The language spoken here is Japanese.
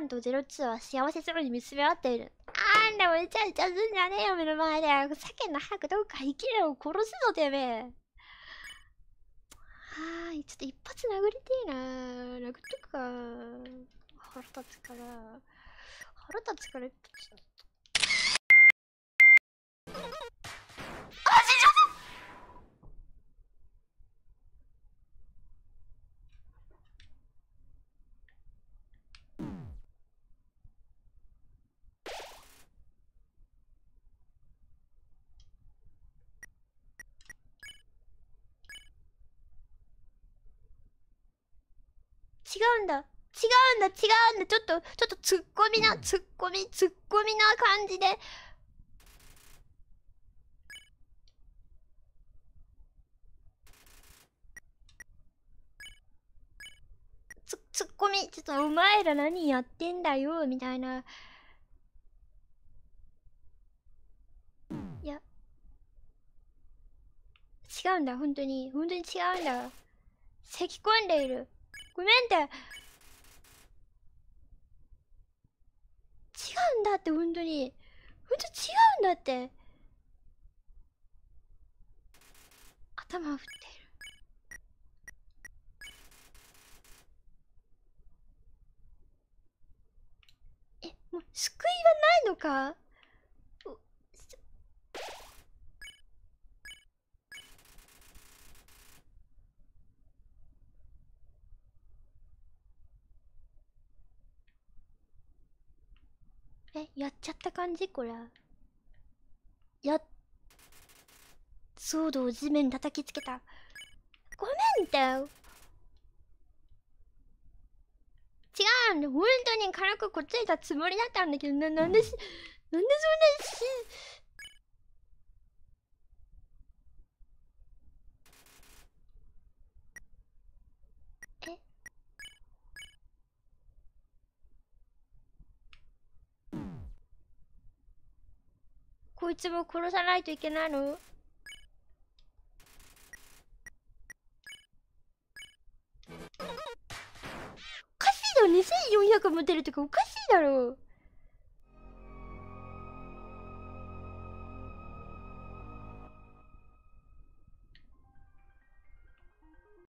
ンと02は幸せそうに見つめ合っている。あんでもイチャイチャすんじゃねえよ、目の前で。ふざけんな、早くどうか生きるよ、殺すぞ、てめえ。はーい、ちょっと一発殴りてえな殴っとくか腹立つから。腹立つから、ちょっと違うんだ違うんだ違うんだちょっとちょっとツッコミなツッコミツッコミな感じでツツッコミちょっとお前ら何やってんだよみたいないや違うんだ本当に本当に違うんだ咳き込んでいるごめんって違うんだって本当に本当違うんだって頭を振ってるえもう救いはないのかやっちゃった感じこれやドを地面叩きつけたごめんって。違うんだ本当に軽くこっついたつもりだったんだけどななんでしなんでそんなしいつも殺さないといけないのおかしいだろ2400も出るとかおかしいだろ